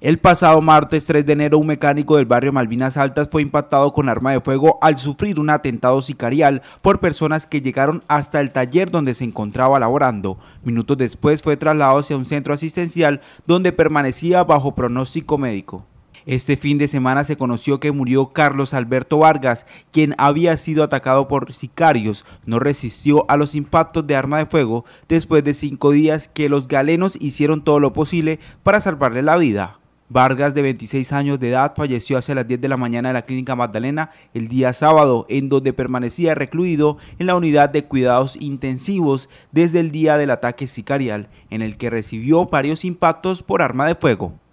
El pasado martes 3 de enero, un mecánico del barrio Malvinas Altas fue impactado con arma de fuego al sufrir un atentado sicarial por personas que llegaron hasta el taller donde se encontraba laborando. Minutos después fue trasladado hacia un centro asistencial donde permanecía bajo pronóstico médico. Este fin de semana se conoció que murió Carlos Alberto Vargas, quien había sido atacado por sicarios. No resistió a los impactos de arma de fuego después de cinco días que los galenos hicieron todo lo posible para salvarle la vida. Vargas, de 26 años de edad, falleció hacia las 10 de la mañana en la Clínica Magdalena el día sábado, en donde permanecía recluido en la unidad de cuidados intensivos desde el día del ataque sicarial, en el que recibió varios impactos por arma de fuego.